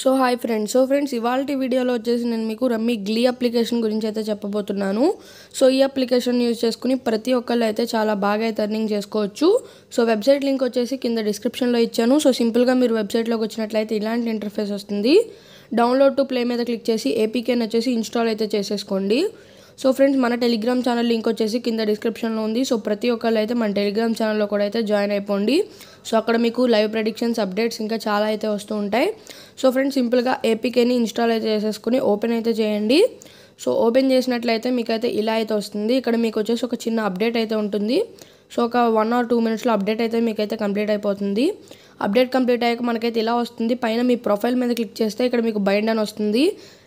so hi friends so friends ఇవాళ వీడియోలో వచ్చేసి నేను మీకు రమ్మి గ్లీ అప్లికేషన్ గురించి అయితే చెప్పబోతున్నాను సో ఈ అప్లికేషన్ యూజ్ చేసుకుని ప్రతి ఒక్కళ్ళు అయితే చాలా బాగా అయితే ఎర్నింగ్ చేసుకోవచ్చు సో వెబ్సైట్ లింక్ వచ్చేసి కింద డిస్క్రిప్షన్లో ఇచ్చాను సో సింపుల్గా మీరు వెబ్సైట్లోకి వచ్చినట్లయితే ఇలాంటి ఇంటర్ఫేస్ వస్తుంది డౌన్లోడ్ టు ప్లే మీద క్లిక్ చేసి ఏపీకేన్ వచ్చేసి ఇన్స్టాల్ అయితే చేసేసుకోండి సో ఫ్రెండ్స్ మన టెలిగ్రామ్ ఛానల్ లింక్ వచ్చేసి కింద డిస్క్రిప్షన్లో ఉంది సో ప్రతి ఒక్కళ్ళు అయితే మన టెలిగ్రామ్ ఛానల్లో కూడా అయితే జాయిన్ అయిపోండి సో అక్కడ మీకు లైవ్ ప్రెడిక్షన్స్ అప్డేట్స్ ఇంకా చాలా అయితే వస్తూ ఉంటాయి సో ఫ్రెండ్స్ సింపుల్గా ఏపీకేని ఇన్స్టాల్ అయితే చేసేసుకుని ఓపెన్ అయితే చేయండి సో ఓపెన్ చేసినట్లయితే మీకైతే ఇలా అయితే వస్తుంది ఇక్కడ మీకు వచ్చేసి ఒక చిన్న అప్డేట్ అయితే ఉంటుంది సో ఒక వన్ ఆర్ టూ మినిట్స్లో అప్డేట్ అయితే మీకైతే కంప్లీట్ అయిపోతుంది అప్డేట్ కంప్లీట్ అయ్యాక మనకైతే ఇలా వస్తుంది పైన మీ ప్రొఫైల్ మీద క్లిక్ చేస్తే ఇక్కడ మీకు బైండ్ అని వస్తుంది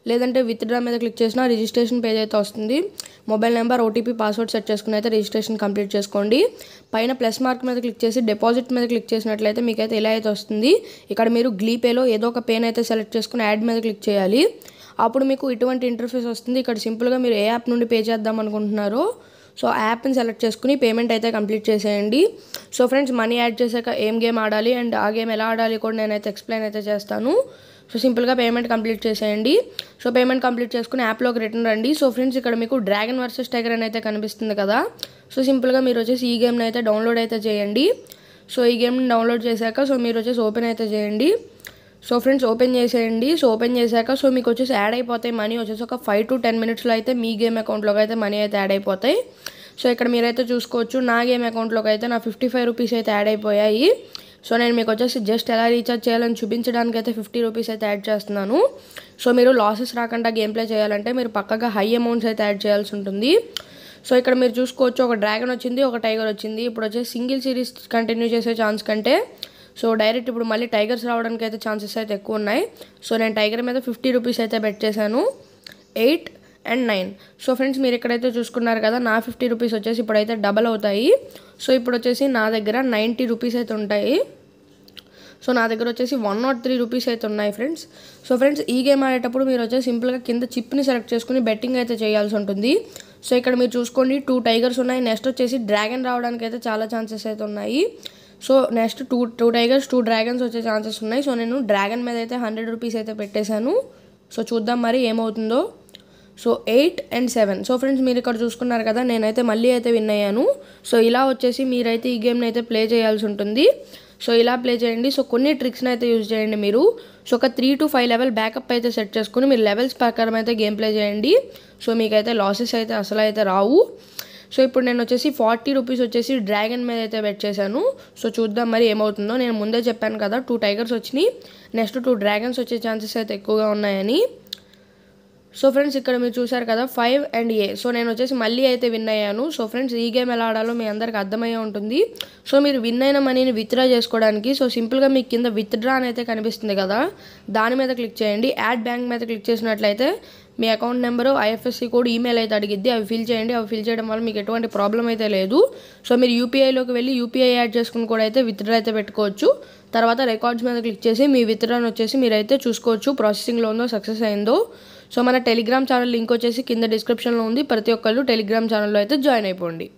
లేదంటే విత్డ్రా మీద క్లిక్ చేసినా రిజిస్ట్రేషన్ పేజ్ అయితే వస్తుంది mobile number OTP password set చేసుకుని అయితే రిజిస్ట్రేషన్ కంప్లీట్ చేసుకోండి పైన ప్లస్ మార్క్ మీద క్లిక్ చేసి డిపాజిట్ మీద క్లిక్ చేసినట్లయితే మీకైతే ఇలా అయితే వస్తుంది ఇక్కడ మీరు గ్లీపేలో ఏదో ఒక పేన్ అయితే సెలెక్ట్ చేసుకుని యాడ్ మీద క్లిక్ చేయాలి అప్పుడు మీకు ఇటువంటి ఇంటర్ఫేస్ వస్తుంది ఇక్కడ సింపుల్గా మీరు ఏ యాప్ నుండి పే చేద్దాం అనుకుంటున్నారో సో యాప్ని సెలెక్ట్ చేసుకుని పేమెంట్ అయితే కంప్లీట్ చేసేయండి సో ఫ్రెండ్స్ మనీ యాడ్ చేశాక ఏం గేమ్ ఆడాలి అండ్ ఆ గేమ్ ఎలా ఆడాలి కూడా నేనైతే ఎక్స్ప్లెయిన్ అయితే చేస్తాను సో సింపుల్గా పేమెంట్ కంప్లీట్ చేసేయండి సో పేమెంట్ కంప్లీట్ చేసుకుని యాప్లోకి రిటర్న్ రండి సో ఫ్రెండ్స్ ఇక్కడ మీకు డ్రాగన్ వర్సెస్ టైగర్ అని అయితే కనిపిస్తుంది కదా సో సింపుల్గా మీరు వచ్చేసి ఈ గేమ్ని అయితే డౌన్లోడ్ అయితే చేయండి సో ఈ గేమ్ని డౌన్లోడ్ చేశాక సో మీరు వచ్చేసి ఓపెన్ అయితే చేయండి సో ఫ్రెండ్స్ ఓపెన్ చేసేయండి సో ఓపెన్ చేశాక సో మీకు వచ్చేసి యాడ్ అయిపోతాయి మనీ వచ్చేసి ఒక ఫైవ్ టు టెన్ మినిట్స్లో అయితే మీ గేమ్ అకౌంట్లోకి అయితే మనీ అయితే యాడ్ అయిపోతాయి సో ఇక్కడ మీరైతే చూసుకోవచ్చు నా గేమ్ అకౌంట్లోకి అయితే నా ఫిఫ్టీ ఫైవ్ రూపీస్ అయితే యాడ్ అయిపోయాయి సో నేను మీకు వచ్చేసి జస్ట్ ఎలా రీఛార్జ్ చేయాలని చూపించడానికి అయితే ఫిఫ్టీ రూపీస్ అయితే యాడ్ చేస్తున్నాను సో మీరు లాసెస్ రాకుండా గేమ్ ప్లే చేయాలంటే మీరు పక్కగా హై అమౌంట్స్ అయితే యాడ్ చేయాల్సి ఉంటుంది సో ఇక్కడ మీరు చూసుకోవచ్చు ఒక డ్రాగన్ వచ్చింది ఒక టైగర్ వచ్చింది ఇప్పుడు వచ్చేసి సింగిల్ సిరీస్ కంటిన్యూ చేసే ఛాన్స్ కంటే సో డైరెక్ట్ ఇప్పుడు మళ్ళీ టైగర్స్ రావడానికి అయితే ఛాన్సెస్ అయితే ఎక్కువ ఉన్నాయి సో నేను టైగర్ మీద ఫిఫ్టీ రూపీస్ అయితే బెట్ చేశాను eight and nine so friends మీరు ఎక్కడైతే చూసుకున్నారు కదా నా ఫిఫ్టీ రూపీస్ వచ్చేసి ఇప్పుడైతే డబల్ అవుతాయి సో ఇప్పుడు వచ్చేసి నా దగ్గర నైంటీ రూపీస్ అయితే ఉంటాయి సో నా దగ్గర వచ్చేసి వన్ నాట్ త్రీ రూపీస్ అయితే ఉన్నాయి ఫ్రెండ్స్ సో ఫ్రెండ్స్ ఈ గేమ్ ఆడేటప్పుడు మీరు వచ్చేసి సింపుల్గా కింద చిప్ని సెలెక్ట్ చేసుకుని బెట్టింగ్ అయితే చేయాల్సి ఉంటుంది సో ఇక్కడ మీరు చూసుకోండి టూ టైగర్స్ ఉన్నాయి నెక్స్ట్ వచ్చేసి డ్రాగన్ రావడానికి అయితే చాలా ఛాన్సెస్ అయితే ఉన్నాయి so next two two tigers two dragons వచ్చే ఛాన్సెస్ ఉన్నాయి సో నేను డ్రాగన్ మీద అయితే హండ్రెడ్ రూపీస్ అయితే పెట్టేశాను సో చూద్దాం మరి ఏమవుతుందో so eight and seven so friends మీరు ఇక్కడ చూసుకున్నారు కదా నేనైతే మళ్ళీ అయితే విన్ అయ్యాను సో ఇలా వచ్చేసి మీరైతే ఈ గేమ్ని అయితే ప్లే చేయాల్సి ఉంటుంది సో ఇలా ప్లే చేయండి సో కొన్ని ట్రిక్స్ని అయితే యూజ్ చేయండి మీరు సో ఒక three to five level backup అయితే సెట్ చేసుకుని మీరు లెవెల్స్ ప్రకారం అయితే గేమ్ ప్లే చేయండి సో మీకైతే లాసెస్ అయితే అసలు అయితే రావు సో ఇప్పుడు నేను వచ్చేసి ఫార్టీ రూపీస్ వచ్చేసి డ్రాగన్ మీద అయితే బెట్ చేశాను సో చూద్దాం మరి ఏమవుతుందో నేను ముందే చెప్పాను కదా టూ టైగర్స్ వచ్చినాయి నెక్స్ట్ టూ డ్రాగన్స్ వచ్చే ఛాన్సెస్ అయితే ఎక్కువగా ఉన్నాయని సో ఫ్రెండ్స్ ఇక్కడ మీరు చూశారు కదా ఫైవ్ అండ్ ఏ సో నేను వచ్చేసి మళ్ళీ అయితే విన్ అయ్యాను సో ఫ్రెండ్స్ ఈ గేమ్ ఎలా ఆడాలో మీ అందరికి అర్థమయ్యే ఉంటుంది సో మీరు విన్ అయిన మనీని విత్డ్రా చేసుకోవడానికి సో సింపుల్గా మీకు కింద విత్డ్రా అని అయితే కనిపిస్తుంది కదా దాని మీద క్లిక్ చేయండి యాడ్ బ్యాంక్ మీద క్లిక్ చేసినట్లయితే మీ account number IFSC code email అయితే అడిగిద్ది అవి ఫిల్ చేయండి అవి ఫిల్ చేయడం వల్ల మీకు ఎటువంటి ప్రాబ్లం అయితే లేదు సో మీరు యూపీఐలోకి వెళ్ళి యూపీఐ యాడ్ చేసుకుని కూడా అయితే విత్డ్రా అయితే పెట్టుకోవచ్చు తర్వాత రికార్డ్స్ మీద క్లిక్ చేసి మీ విత్డ్రాని వచ్చేసి మీరైతే చూసుకోవచ్చు ప్రాసెసింగ్లో ఉందో సక్సెస్ అయిందో సో మన టెలిగ్రామ్ ఛానల్ లింక్ వచ్చేసి కింద డిస్క్రిప్షన్లో ఉంది ప్రతి ఒక్కళ్ళు టెలిగ్రామ్ ఛానల్లో అయితే జాయిన్ అయిపోండి